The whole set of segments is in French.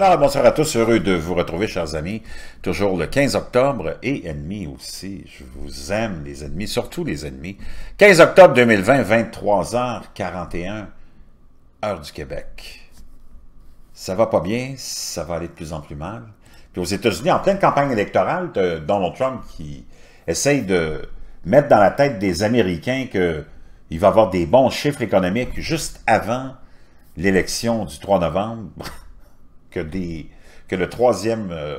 Alors, bonsoir à tous. Heureux de vous retrouver, chers amis. Toujours le 15 octobre et ennemis aussi. Je vous aime, les ennemis, surtout les ennemis. 15 octobre 2020, 23h41, heure du Québec. Ça va pas bien, ça va aller de plus en plus mal. Puis aux États-Unis, en pleine campagne électorale, Donald Trump qui essaye de mettre dans la tête des Américains qu'il va avoir des bons chiffres économiques juste avant l'élection du 3 novembre que, le troisième... Euh,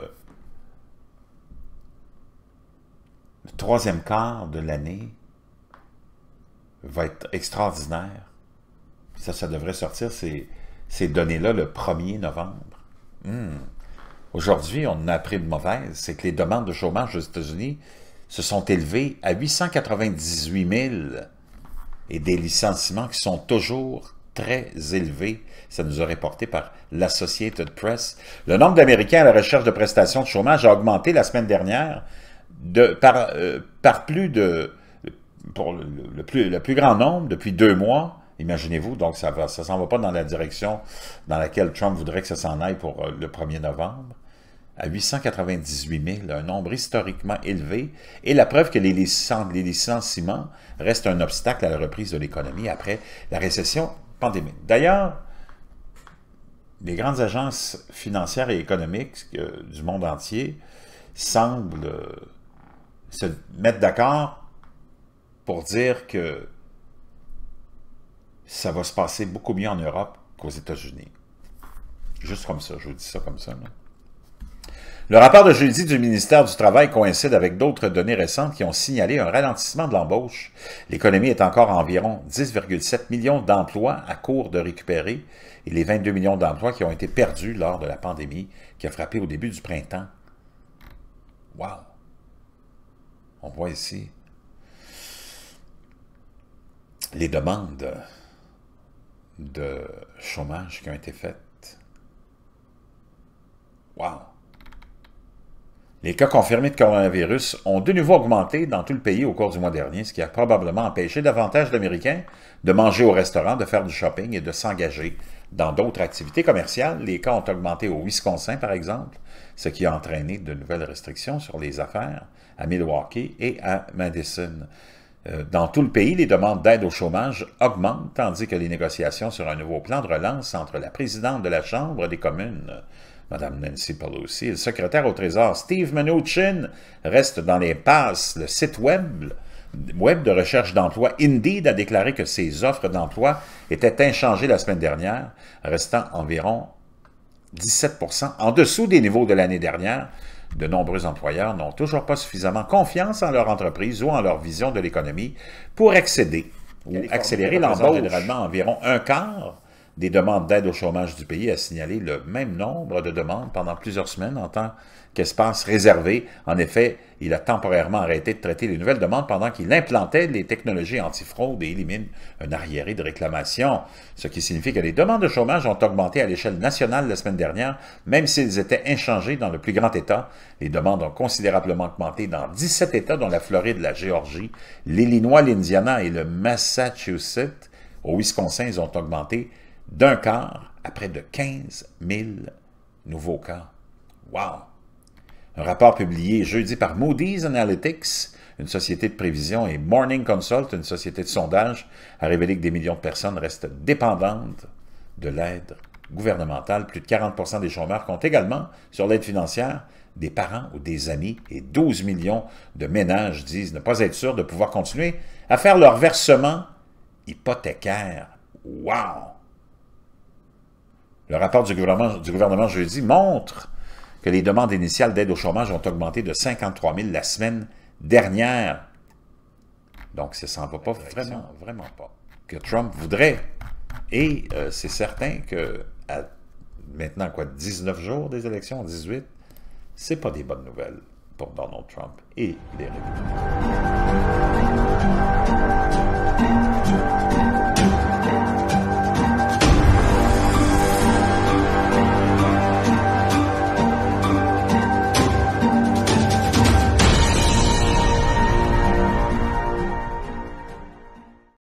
troisième quart de l'année va être extraordinaire. Ça, ça devrait sortir ces, ces données-là le 1er novembre. Hmm. Aujourd'hui, on a appris de mauvaise, c'est que les demandes de chômage aux États-Unis se sont élevées à 898 000 et des licenciements qui sont toujours très élevé. Ça nous a rapporté par l'Associated Press. Le nombre d'Américains à la recherche de prestations de chômage a augmenté la semaine dernière de, par, euh, par plus de pour le, plus, le plus grand nombre depuis deux mois. Imaginez-vous, donc ça ne ça s'en va pas dans la direction dans laquelle Trump voudrait que ça s'en aille pour euh, le 1er novembre. À 898 000, un nombre historiquement élevé, et la preuve que les, les licenciements restent un obstacle à la reprise de l'économie après la récession pandémie. D'ailleurs, les grandes agences financières et économiques du monde entier semblent euh, se mettre d'accord pour dire que ça va se passer beaucoup mieux en Europe qu'aux États-Unis. Juste comme ça, je vous dis ça comme ça. Le rapport de jeudi du ministère du Travail coïncide avec d'autres données récentes qui ont signalé un ralentissement de l'embauche. L'économie est encore à environ 10,7 millions d'emplois à court de récupérer et les 22 millions d'emplois qui ont été perdus lors de la pandémie qui a frappé au début du printemps. Wow! On voit ici les demandes de chômage qui ont été faites. Wow! Les cas confirmés de coronavirus ont de nouveau augmenté dans tout le pays au cours du mois dernier, ce qui a probablement empêché davantage d'Américains de manger au restaurant, de faire du shopping et de s'engager dans d'autres activités commerciales. Les cas ont augmenté au Wisconsin, par exemple, ce qui a entraîné de nouvelles restrictions sur les affaires à Milwaukee et à Madison. Euh, dans tout le pays, les demandes d'aide au chômage augmentent, tandis que les négociations sur un nouveau plan de relance entre la présidente de la Chambre des communes Mme Nancy Pelosi le secrétaire au Trésor Steve Mnuchin reste dans les passes. Le site web, de recherche d'emploi Indeed a déclaré que ses offres d'emploi étaient inchangées la semaine dernière, restant environ 17 en dessous des niveaux de l'année dernière. De nombreux employeurs n'ont toujours pas suffisamment confiance en leur entreprise ou en leur vision de l'économie pour accéder ou accélérer l'embauche. Généralement environ un quart des demandes d'aide au chômage du pays a signalé le même nombre de demandes pendant plusieurs semaines en tant qu'espace réservé. En effet, il a temporairement arrêté de traiter les nouvelles demandes pendant qu'il implantait les technologies antifraude et élimine un arriéré de réclamation, ce qui signifie que les demandes de chômage ont augmenté à l'échelle nationale la semaine dernière, même s'ils étaient inchangés dans le plus grand État. Les demandes ont considérablement augmenté dans 17 États, dont la Floride, la Géorgie, l'Illinois, l'Indiana et le Massachusetts. Au Wisconsin, ils ont augmenté d'un quart à près de 15 000 nouveaux cas. Wow! Un rapport publié jeudi par Moody's Analytics, une société de prévision, et Morning Consult, une société de sondage, a révélé que des millions de personnes restent dépendantes de l'aide gouvernementale. Plus de 40 des chômeurs comptent également sur l'aide financière des parents ou des amis et 12 millions de ménages disent ne pas être sûrs de pouvoir continuer à faire leur versement hypothécaire. Wow! Le rapport du gouvernement, jeudi montre que les demandes initiales d'aide au chômage ont augmenté de 53 000 la semaine dernière. Donc, ça ne s'en va pas vraiment, vraiment pas. Que Trump voudrait. Et euh, c'est certain que maintenant, quoi, 19 jours des élections, 18, c'est pas des bonnes nouvelles pour Donald Trump et les républicains.